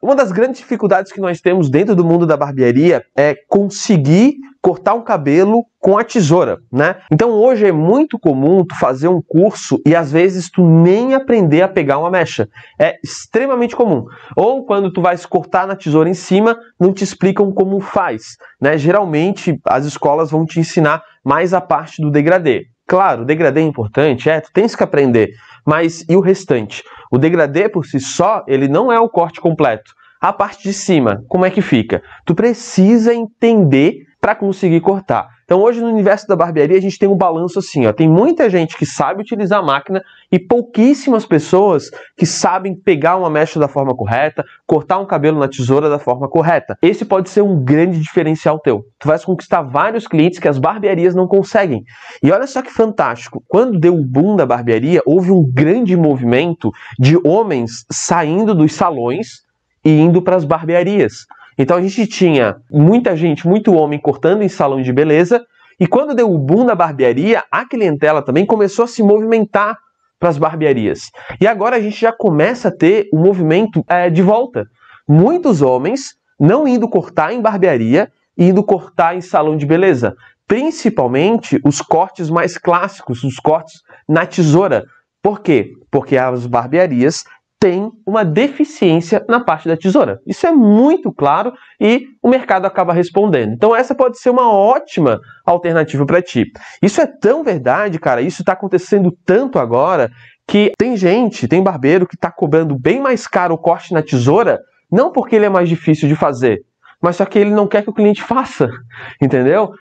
Uma das grandes dificuldades que nós temos dentro do mundo da barbearia é conseguir cortar um cabelo com a tesoura, né? Então hoje é muito comum tu fazer um curso e às vezes tu nem aprender a pegar uma mecha. É extremamente comum. Ou quando tu vais cortar na tesoura em cima, não te explicam como faz, né? Geralmente as escolas vão te ensinar mais a parte do degradê. Claro, o degradê é importante, é, tu tens que aprender, mas e o restante? O degradê por si só, ele não é o corte completo. A parte de cima, como é que fica? Tu precisa entender para conseguir cortar. Então hoje no universo da barbearia a gente tem um balanço assim, ó, tem muita gente que sabe utilizar a máquina e pouquíssimas pessoas que sabem pegar uma mecha da forma correta, cortar um cabelo na tesoura da forma correta. Esse pode ser um grande diferencial teu. Tu vais conquistar vários clientes que as barbearias não conseguem. E olha só que fantástico, quando deu o boom da barbearia, houve um grande movimento de homens saindo dos salões e indo para as barbearias. Então a gente tinha muita gente, muito homem cortando em salão de beleza, e quando deu o boom da barbearia, a clientela também começou a se movimentar para as barbearias. E agora a gente já começa a ter o um movimento é, de volta. Muitos homens não indo cortar em barbearia indo cortar em salão de beleza. Principalmente os cortes mais clássicos, os cortes na tesoura. Por quê? Porque as barbearias tem uma deficiência na parte da tesoura. Isso é muito claro e o mercado acaba respondendo. Então, essa pode ser uma ótima alternativa para ti. Isso é tão verdade, cara, isso está acontecendo tanto agora que tem gente, tem barbeiro que está cobrando bem mais caro o corte na tesoura, não porque ele é mais difícil de fazer, mas só que ele não quer que o cliente faça, entendeu?